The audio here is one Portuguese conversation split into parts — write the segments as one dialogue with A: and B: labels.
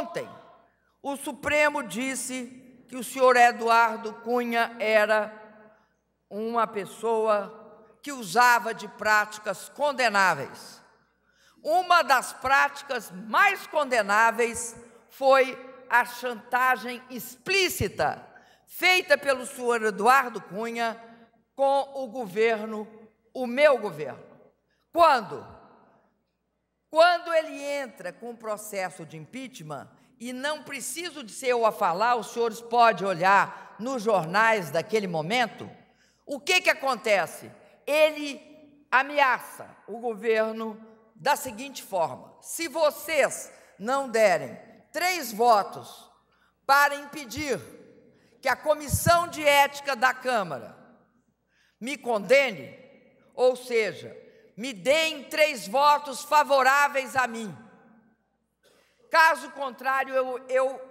A: Ontem, o Supremo disse que o senhor Eduardo Cunha era uma pessoa que usava de práticas condenáveis. Uma das práticas mais condenáveis foi a chantagem explícita feita pelo senhor Eduardo Cunha com o governo, o meu governo. Quando? Quando ele entra com o processo de impeachment, e não preciso de ser eu a falar, os senhores podem olhar nos jornais daquele momento, o que, que acontece? Ele ameaça o governo da seguinte forma: se vocês não derem três votos para impedir que a comissão de ética da Câmara me condene, ou seja, me deem três votos favoráveis a mim. Caso contrário, eu, eu,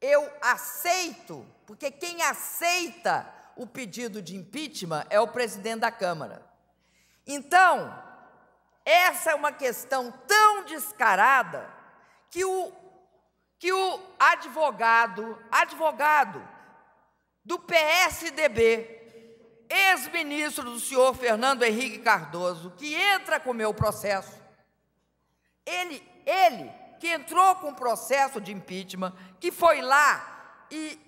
A: eu aceito, porque quem aceita o pedido de impeachment é o presidente da Câmara. Então, essa é uma questão tão descarada que o, que o advogado, advogado do PSDB, ex-ministro do senhor Fernando Henrique Cardoso, que entra com o meu processo, ele, ele que entrou com o processo de impeachment, que foi lá e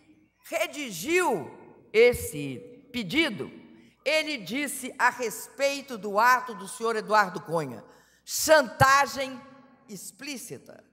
A: redigiu esse pedido, ele disse a respeito do ato do senhor Eduardo Cunha, chantagem explícita.